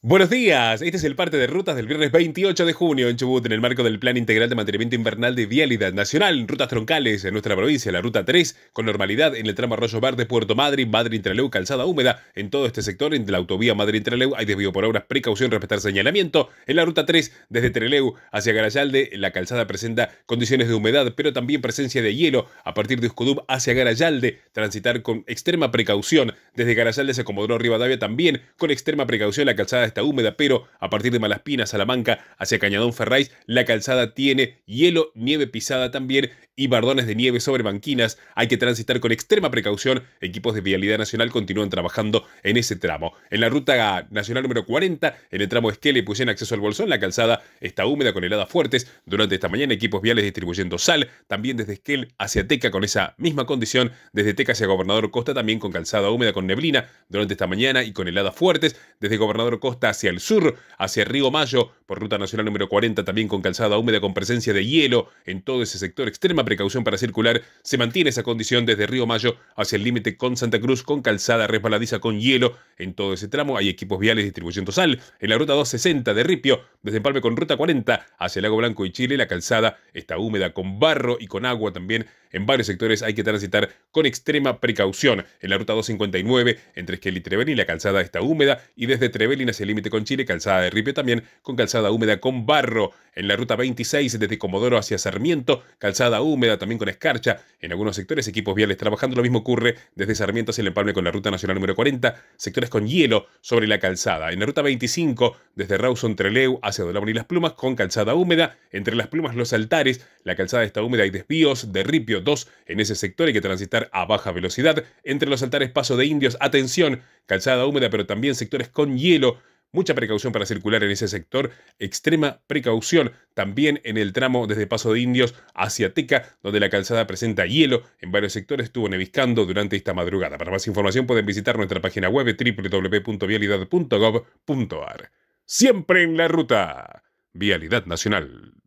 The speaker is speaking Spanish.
Buenos días, este es el parte de rutas del viernes 28 de junio en Chubut, en el marco del Plan Integral de Mantenimiento Invernal de Vialidad Nacional, rutas troncales en nuestra provincia, la ruta 3, con normalidad en el tramo Arroyo Verde, Puerto Madrid, Madrid Intraleu, Calzada Húmeda, en todo este sector, en la autovía Madrid Intraleu, hay desvío por obras, precaución, respetar señalamiento, en la ruta 3, desde Treleu hacia Garayalde, la calzada presenta condiciones de humedad, pero también presencia de hielo, a partir de Uscudub hacia Garayalde, transitar con extrema precaución, desde Garayalde se acomodó Rivadavia también, con extrema precaución la calzada está húmeda, pero a partir de Malaspina, Salamanca, hacia Cañadón ferrais la calzada tiene hielo, nieve pisada también y bardones de nieve sobre banquinas. Hay que transitar con extrema precaución. Equipos de Vialidad Nacional continúan trabajando en ese tramo. En la ruta nacional número 40, en el tramo Esquele, pusieron acceso al Bolsón. La calzada está húmeda con heladas fuertes. Durante esta mañana, equipos viales distribuyendo sal. También desde Esquel hacia Teca con esa misma condición. Desde Teca hacia Gobernador Costa también con calzada húmeda con neblina durante esta mañana y con heladas fuertes. Desde Gobernador Costa hacia el sur, hacia Río Mayo, por ruta nacional número 40, también con calzada húmeda con presencia de hielo en todo ese sector. Extrema precaución para circular. Se mantiene esa condición desde Río Mayo hacia el límite con Santa Cruz, con calzada resbaladiza con hielo en todo ese tramo. Hay equipos viales distribuyendo sal. En la ruta 260 de Ripio, desde Empalme con ruta 40 hacia el Lago Blanco y Chile, la calzada está húmeda con barro y con agua también en varios sectores hay que transitar con extrema precaución. En la ruta 259, entre Esqueli y Trevelin, la calzada está húmeda y desde Trevelin hacia el límite con Chile, calzada de Ripio también con calzada húmeda con barro en la ruta 26 desde Comodoro hacia Sarmiento, calzada húmeda también con escarcha, en algunos sectores equipos viales trabajando, lo mismo ocurre desde Sarmiento hacia el empalme con la ruta nacional número 40, sectores con hielo sobre la calzada, en la ruta 25 desde Rawson Treleu hacia Dolabón y Las Plumas con calzada húmeda, entre Las Plumas los altares, la calzada está húmeda y desvíos de Ripio 2 en ese sector hay que transitar a baja velocidad, entre los altares paso de indios, atención, calzada húmeda pero también sectores con hielo, Mucha precaución para circular en ese sector, extrema precaución también en el tramo desde Paso de Indios hacia Teca, donde la calzada presenta hielo en varios sectores, estuvo neviscando durante esta madrugada. Para más información pueden visitar nuestra página web www.vialidad.gov.ar. Siempre en la ruta. Vialidad Nacional.